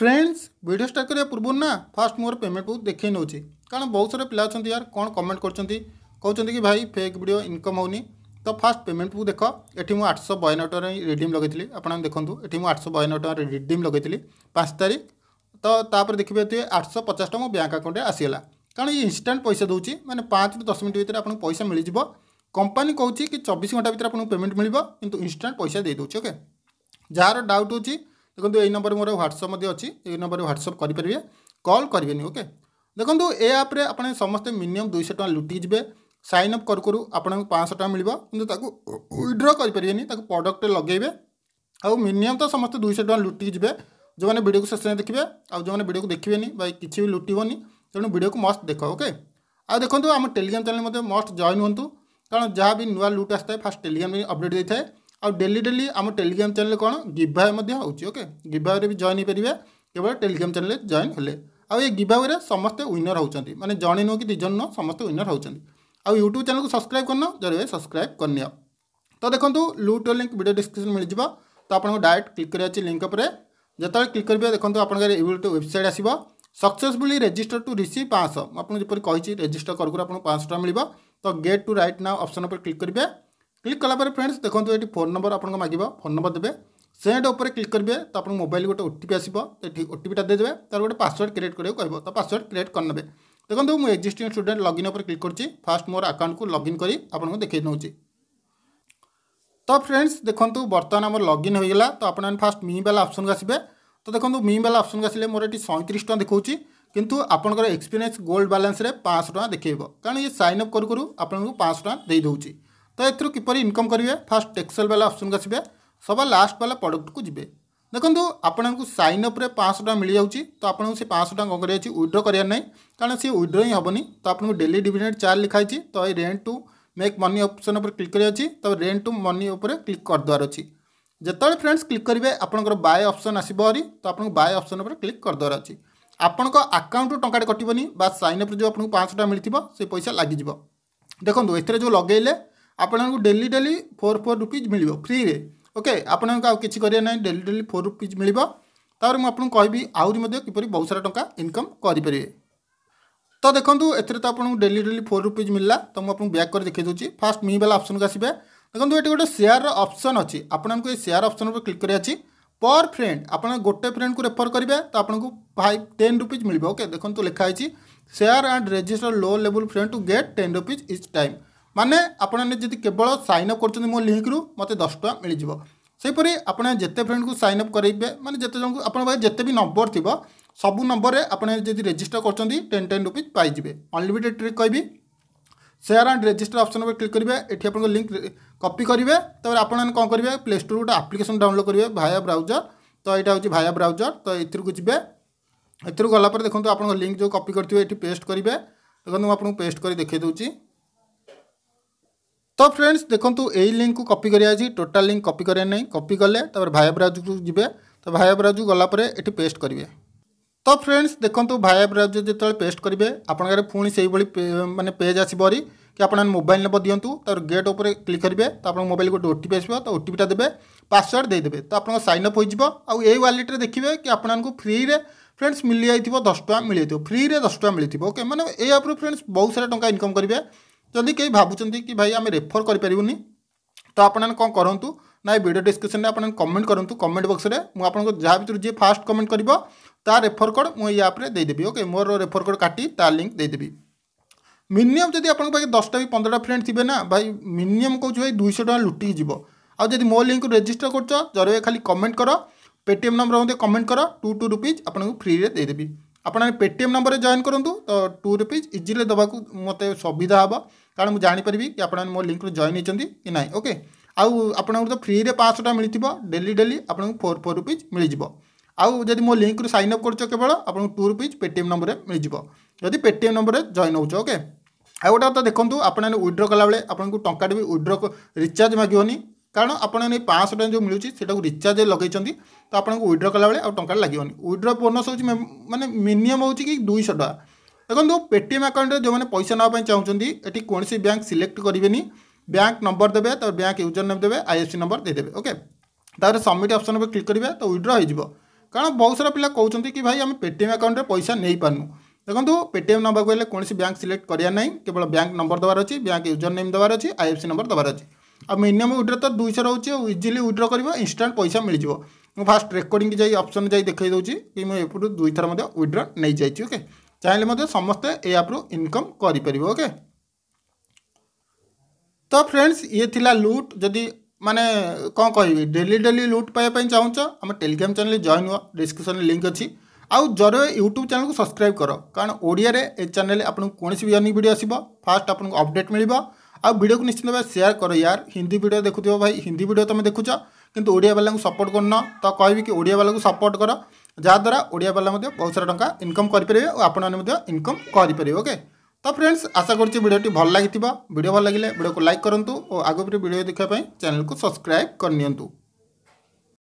friends video start করা পূর্ব না ফার্স্ট মোর পেমেন্টকু দেখাই নেছি কারণ বহু সারা পিলা অনেক ইয়ার কোণ কমেন্ট করছেন কৌন কি ভাই ফেক ভিডিও ইনকম হোনি তো ফার্স্ট পেমেন্টকু দেখ এটি মু আটশো বয়ান টাকা রিডিম লগাইলি আপনার দেখুন এটি মু আটশো বয়ান টাকা রিডিম লগাইলি পাঁচ তারিখ তো তাপরে দেখবে তুই আটশো পচাশ টাকা মো ব্যাঙ্ক আকাউন্টে আসিগলা কারণ ইয়ে ইনস্টাট পয়সা দেছি মানে পাঁচ রু দশ মিনিট ভিতরে আপনার পয়সা মিলিযোগ কোম্পানি কৌছি কি চব্বিশ ঘন্টা ভিতরে আপনার পেমেন্ট মিলব কিন্তু ইনস্টাট পয়সা দিয়ে দেছি ওকে যার ডাউট হচ্ছে देखो यही नंबर मोर ह्वाट्सअप अच्छी नंबर ह्वाट्सअप करेंगे कल करे ओके देखो ये आप्रे आपने समस्ते मिनिमम दुई टाँग सैन अप कर करूँ आपको पाँच टाँग मिले किड्र करें प्रडक्ट लगे आउ मिनिमम तो समस्त दुई टाँग लुटिजे जो मैंने भिडियो को शेष में देखिए आज जो भिड को देखे नहीं किसी भी लुटन तेणु भिडियो को मस्ट देख ओके आज देखो आम टेलीग्राम चैनल मैं मस्ट जॉन हूँ कारण जहाँ भी नुआ लुट आए फास्ट टेलीग्राम अपडेट देता है ଆଉ ଡେଲି ଡେଲି ଆମ ଟେଲିଗ୍ରାମ ଚ୍ୟାନେଲ୍ କ'ଣ ଗିଭାଏ ମଧ୍ୟ ହେଉଛି ଓକେ ଗିଭାଏରେ ବି ଜଏନ୍ ହୋଇପାରିବେ କେବଳ ଟେଲିଗ୍ରାମ ଚ୍ୟାନେଲ୍ରେ ଜଏନ୍ ହେଲେ ଆଉ ଏ ଗିଭାଏରେ ସମସ୍ତେ ୱିନର୍ ହେଉଛନ୍ତି ମାନେ ଜଣେ ନୁହଁ କି ଦୁଇ ଜଣ ନୁହଁ ସମସ୍ତେ ୱିନର୍ ହେଉଛନ୍ତି ଆଉ ୟୁଟ୍ୟୁବ୍ ଚ୍ୟାନେଲ୍କୁ ସବସ୍କ୍ରାଇବ୍ କରିନ ଜରୁରୀ ସବସ୍କ୍ରାଇବ୍ କରିନିଅ ତ ଦେଖନ୍ତୁ ଲୁଟ୍ର ଲିଙ୍କ୍ ଭିଡ଼ିଓ ଡିସ୍କ୍ରିପ୍ସନ୍ ମିଳିଯିବ ତ ଆପଣଙ୍କୁ ଡାଇରେକ୍ଟ କ୍ଲିକ୍ କରିବାର ଅଛି ଲିଙ୍କ୍ ଉପରେ ଯେତେବେଳେ କ୍ଲିକ୍ କରିବେ ଦେଖନ୍ତୁ ଆପଣଙ୍କର ଏଇଭଳି ଗୋଟେ ୱେବସାଇଟ୍ ଆସିବ ସକ୍ସେସଫୁଲି ରେଜିଷ୍ଟର ଟୁ ରିସିଭ୍ ପାଞ୍ଚଶହ ମୁଁ ଆପଣଙ୍କୁ ଯେପରି କହିଛି ରେଜିଷ୍ଟର କରୁ ଆପଣଙ୍କୁ ପାଞ୍ଚଶହ ଟଙ୍କା ମିଳିବ ତ ଗେଟ୍ ଟୁ ରାଇଟ୍ ନା ଅପସନ୍ ଉପରେ କ୍ଲିକ୍ କରିବେ ক্লিক কলাপরে ফ্রেন্ডস দেখুন এটি ফোন নম্বর আপনার মাগব ফোন নম্বর দেবে সেন্ড উপরে ক্লিক করবে তো আপনার মোবাইল গোটে ওটিপি আসব এটি ওটিপিটা দেবে তার গোটে পাসওয়ার্ড ক্রিয়েট করা কহব তো পাসওয়ার্ড ক্রিয়েট করে দেখুন মু এক্সিস্টিং স্টুডেন্ট লগ ইন উপরে ক্লিক করছি ফার্স্ট মোর আকাউন্টক লগ ইন করে আপনার দেখাই নেছি তো ফ্রেন্ডস দেখুন বর্তমান আমার লগ ইন হয়ে গেলা তো আপনার ফার্স্ট মি বেলা অপসনকে আসবে তো দেখুন মি বেলা অপসনকে আসলে মোট এটি সৈত্রিশ টাকা দেখছি কিন্তু আপনার এক্সপিরিয়েন্স গোল্ড বালান্সরে পাঁচশো টাকা দেখব কারণ ইয়ে সাইন অপ করু আপনার পাঁচশো টাকা দিয়ে দেছি तो यूर किपर इनकम करेंगे फास्ट टेक्सल वाला अप्सन को आसवे सब लास्ट वाला प्रडक्ट को जी देखो आपण को सैन पाँच टाँग मिल जाऊँगी तो आपको से पाँच टाँग कौन कर विड्र करार ना कारण सी विड्र ही हेनी तो आपको डेली डिविडेड चार्ज लिखाई तो ये rent to make money option click करार तो रेंट टू मनी क्लिक करदेवार अच्छी যেতবে ফ্রেন্ডস ক্লিক করবে আপনার বাই अप्सन আসব तो তো আপনার বাই क्लिक करदेवर अच्छी করেদেবার অছি আপনার আকাউন্টু টাকাটে কটবনি বা সাইন অপ্রে যে আপনার পাঁচশো টাকা মিলিব সে পয়সা আপনালোক ডেইলি ডেইলি 4 4 রুপিস মিলিবো ফ্রি রে ওকে আপনালোক কিছি করি নাই ডেইলি ডেইলি 4 রুপিস মিলিবো তার মই আপোনক কইবি আউরি মধ্যে কিপরি বহুত সারা টঙ্কা ইনকাম করি পারিবো তো দেখন্তু এতিয়া তো আপনালোক ডেইলি ডেইলি 4 রুপিস মিললা তো মই আপোনক ব্যাক করে দেখাই দছি ফার্স্ট মিবা অপশন আছে বে দেখন্তু এতিয়া একটা শেয়ার অপশন আছে আপনালোক এই শেয়ার অপশন উপর ক্লিক করি আছে পার ফ্রেন্ড আপনালোক গটে ফ্রেন্ড ক রেফার করিবে তো আপনালোক 5 10 রুপিস মিলিবো ওকে দেখন্তু লেখা আছে share and register low level friend to get 10 rupees each time ମାନେ ଆପଣମାନେ ଯଦି କେବଳ ସାଇନ୍ ଅପ୍ କରୁଛନ୍ତି ମୋ ଲିଙ୍କରୁ ମୋତେ ଦଶ ଟଙ୍କା ମିଳିଯିବ ସେହିପରି ଆପଣ ଯେତେ ଫ୍ରେଣ୍ଡକୁ ସାଇନ୍ ଅପ୍ କରାଇବେ ମାନେ ଯେତେ ଜଣଙ୍କୁ ଆପଣଙ୍କ ପାଖରେ ଯେତେ ବି ନମ୍ବର ଥିବ ସବୁ ନମ୍ବରରେ ଆପଣ ଯଦି ରେଜିଷ୍ଟର କରୁଛନ୍ତି ଟେନ୍ ଟେନ୍ ରୁପିଜ୍ ପାଇଯିବେ ଅନଲିମିଟେଡ଼ ଟ୍ରିକ୍ କହିବି ସେୟାର ଆଣ୍ଡ ରେଜିଷ୍ଟର ଅପସନ୍ ଉପରେ କ୍ଲିକ୍ କରିବେ ଏଠି ଆପଣଙ୍କ ଲିଙ୍କ୍ କପି କରିବେ ତାପରେ ଆପଣମାନେ କ'ଣ କରିବେ ପ୍ଲେ ଷ୍ଟୋର ଗୋଟେ ଆପ୍ଲିକେସନ୍ ଡାଉନଲୋଡ଼ କରିବେ ଭାୟା ବ୍ରାଉଜର ତ ଏଇଟା ହେଉଛି ଭାୟା ବ୍ରାଉଜର ତ ଏଥିରୁ ଯିବେ ଏଥିରୁ ଗଲା ପରେ ଦେଖନ୍ତୁ ଆପଣଙ୍କ ଲିଙ୍କ୍ ଯେଉଁ କପି କରିଥିବେ ଏଠି ପେଷ୍ଟ କରିବେ ଦେଖନ୍ତୁ ମୁଁ ଆପଣଙ୍କୁ ପେଷ୍ଟ କରି ଦେଖାଇ ଦେଉଛି तो फ्रेंड्स देखो यही लिंक को कपि कर टोटाल लिंक कपि कर ना कपि कले भाया ब्राउज को जी तो भाया ब्राउज गलापर ये पेस्ट करेंगे तो फ्रेंड्स देखो भाया ब्राउज जो पेस्ट करेंगे आपंकर पुणी से मैंने पेज आसवरी कि आप मोबाइल नंबर दिंतु तर गेट उपर क्लिक करेंगे तो आप मोबाइल गोटे ओटीपी आसो तो ओटीपीटा देते पासवर्ड देदेवे तो आप सैन अप वालेट्रे देखिए कि आपको फ्री फ्रेंड्स मिल जाइए दस टाँग मिल जाइए फ्री दस टाँग मिल ओके मैंने यहाँ पर फ्रेंड्स बहुत सारा टाँग इनकम करेंगे ଯଦି କେହି ଭାବୁଛନ୍ତି କି ଭାଇ ଆମେ ରେଫର୍ କରିପାରିବୁନି ତ ଆପଣମାନେ କ'ଣ କରନ୍ତୁ ନା ଏ ଭିଡ଼ିଓ ଡିସ୍କ୍ରିପ୍ସନ୍ରେ ଆପଣ କମେଣ୍ଟ କରନ୍ତୁ କମେଣ୍ଟ ବକ୍ସରେ ମୁଁ ଆପଣଙ୍କୁ ଯାହା ଭିତରୁ ଯିଏ ଫାଷ୍ଟ କମେଣ୍ଟ କରିବ ତା ରେଫର କୋଡ଼ ମୁଁ ଏଇ ଆପ୍ରେ ଦେଇଦେବି ଓକେ ମୋର ରେଫର କୋଡ଼ କାଟି ତା ଲିଙ୍କ୍ ଦେଇଦେବି ମିନିମମ୍ ଯଦି ଆପଣଙ୍କ ପାଖେ ଦଶଟା ବି ପନ୍ଦରଟା ଫ୍ରେଣ୍ଡ ଥିବେ ନା ଭାଇ ମିନିମମ୍ କହୁଛି ଭାଇ ଦୁଇଶହ ଟଙ୍କା ଲୁଟିକି ଯିବ ଆଉ ଯଦି ମୋ ଲିଙ୍କ୍ ରେଜିଷ୍ଟର କରୁଛ ଜରୁରୀ ଖାଲି କମେଣ୍ଟ କର ପେଟିଏମ୍ ନମ୍ବର ମଧ୍ୟ କମେଣ୍ଟ କର ଟୁ ଟୁ ରୁପିଜ୍ ଆପଣଙ୍କୁ ଫ୍ରିରେ ଦେଇଦେବି ଆପଣମାନେ ପେଟିଏମ୍ ନମ୍ବରରେ ଜଏନ୍ କରନ୍ତୁ ତ ଟୁ ରୁପିଜ୍ ଇଜିଲି ଦେବାକୁ ମୋତେ ସୁବିଧା ହେବ କାରଣ ମୁଁ ଜାଣିପାରିବି କି ଆପଣମାନେ ମୋ ଲିଙ୍କ୍ରୁ ଜଏନ୍ ହୋଇଛନ୍ତି କି ନାହିଁ ଓକେ ଆଉ ଆପଣଙ୍କୁ ତ ଫ୍ରିରେ ପାଞ୍ଚଶହ ଟଙ୍କା ମିଳିଥିବ ଡେଲି ଡେଲି ଆପଣଙ୍କୁ ଫୋର୍ ଫୋର୍ ରୁପିଜ୍ ମିଳିଯିବ ଆଉ ଯଦି ମୋ ଲିଙ୍କ୍ରୁ ସାଇନ୍ ଅପ୍ କରୁଛ କେବଳ ଆପଣଙ୍କୁ ଟୁ ରୁପିଜ୍ ପେଟିଏମ୍ ନମ୍ବରରେ ମିଳିଯିବ ଯଦି ପେଟିଏମ୍ ନମ୍ବରରେ ଜଏନ୍ ହେଉଛ ଓକେ ଆଉ ଗୋଟେ କଥା ଦେଖନ୍ତୁ ଆପଣମାନେ ୱିଡ୍ର କଲାବେଳେ ଆପଣଙ୍କୁ ଟଙ୍କାଟେ ବି ୱିଡ୍ର ରିଚାର୍ଜ ମାଗିବନି କାରଣ ଆପଣ ଏଇ ପାଞ୍ଚଶହ ଟଙ୍କା ଯେଉଁ ମିଳୁଛି ସେଟାକୁ ରିଚାର୍ଜ ଲଗାଇଛନ୍ତି ତ ଆପଣଙ୍କୁ ୱିଡ୍ର କଲାବେଳେ ଆଉ ଟଙ୍କାଟେ ଲାଗିବନି ୱିଡ୍ର ବୋନସ୍ ହେଉଛି ମାନେ ମିନିମମ୍ ହେଉଛି କି ଦୁଇଶହ ଟଙ୍କା দেখুন পেটিএম আকাউন্টে যে পয়সা নেওয়া চাহুমান এটি কোণী ব্যাঙ্ক সিলেক্ট করবে ব্যাঙ্ক নম্বর দেবে তার ব্যাঙ্ক ইউজর নেম দেবে আইএফসি নম্বর দিয়ে ওকে তাপরে সবমিট অপসন উপরে ক্লিক করবে তো উইড্র হয়ে যাব কারণ বহু সারা পিলা কৌন কি ভাই আমি পেটিএম আকাউন্টে পয়সা নেই পারু দেখুন পেটিএম নেওয়া গেলে কোণী ব্যাঙ্ক সিলেক্ট করার না কেবল ব্যাঙ্ক নম্বর দেওয়ার অ্যাঁ ব্যাঙ্ক ইউজর নেম দেওয়ার আইএফসি নম্বর দেওয়ার অ্যাঁ আর মিনিমম উইড্র তো দুইশো রয়েছে ইজিলি উইড্র করব ইনস্টাট পয়সা মিলিযোগ ମୁଁ ଫାଷ୍ଟ ରେକର୍ଡ଼ିଂ ଯାଇ ଅପସନ୍ ଯାଇ ଦେଖାଇ ଦେଉଛି କି ମୁଁ ଏପଟୁ ଦୁଇଥର ମଧ୍ୟ ୱିଡ୍ର ନେଇଯାଇଛି ଓକେ ଚାହିଁଲେ समस्ते या इनकम गरिपार ओके ତ ଫ୍ରେଣ୍ଡସ୍ ଇଏ ଥିଲା ଲୁଟ୍ ଯଦି ମାନେ କ'ଣ କହିବି ଡେଲି ଡେଲି ଲୁଟ୍ ପାଇବା ପାଇଁ ଚାହୁଁଛ ଆମ ଟେଲିଗ୍ରାମ୍ ଚ୍ୟାନେଲ୍ ଜଏନ୍ ହୁଅ ଡିସ୍କ୍ରିପ୍ସନ୍ରେ ଲିଙ୍କ୍ ଅଛି ଆଉ ଜରୁର ୟୁଟ୍ୟୁବ୍ ଚ୍ୟାନେଲ୍କୁ ସବସ୍କ୍ରାଇବ୍ କର କାରଣ ଓଡ଼ିଆରେ ଏ ଚ୍ୟାନେଲ୍ ଆପଣଙ୍କୁ କୌଣସି ବି ଅନେକ ଭିଡ଼ିଓ ଆସିବ ଫାର୍ଷ୍ଟ ଆପଣଙ୍କୁ ଅପଡ଼େଟ୍ ମିଳିବ ଆଉ ଭିଡ଼ିଓକୁ ନିଶ୍ଚିତ ଭାବେ ସେୟାର କର ୟାର ହିନ୍ଦୀ ଭିଡ଼ିଓ ଦେଖୁଥିବ ଭାଇ ହିନ୍ଦୀ ଭିଡ଼ିଓ ତୁମେ ଦେଖୁଛ କିନ୍ତୁ ଓଡ଼ିଆବାଲାଙ୍କୁ ସପୋର୍ଟ କରୁନ ତ କହିବି କି ଓଡ଼ିଆବାଲାଙ୍କୁ ସପୋର୍ଟ କର ଯାହାଦ୍ୱାରା ଓଡ଼ିଆ ବାଲା ମଧ୍ୟ ବହୁତ ସାରା ଟଙ୍କା ଇନକମ୍ କରିପାରିବେ ଓ ଆପଣମାନେ ମଧ୍ୟ ଇନକମ୍ କରିପାରିବେ ଓକେ ତ ଫ୍ରେଣ୍ଡସ୍ ଆଶା କରୁଛି ଭିଡ଼ିଓଟି ଭଲ ଲାଗିଥିବ ଭିଡ଼ିଓ ଭଲ ଲାଗିଲେ ଭିଡ଼ିଓକୁ ଲାଇକ୍ କରନ୍ତୁ ଓ ଆଗପରି ଭିଡ଼ିଓ ଦେଖିବା ପାଇଁ ଚ୍ୟାନେଲକୁ ସବସ୍କ୍ରାଇବ୍ କରିନିଅନ୍ତୁ